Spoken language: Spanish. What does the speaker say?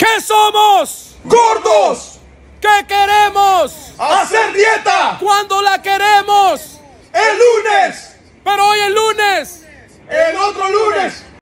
¿Qué somos? ¡Gordos! ¿Qué queremos? ¡Hacer dieta! ¿Cuándo la queremos? ¡El lunes! Pero hoy es lunes.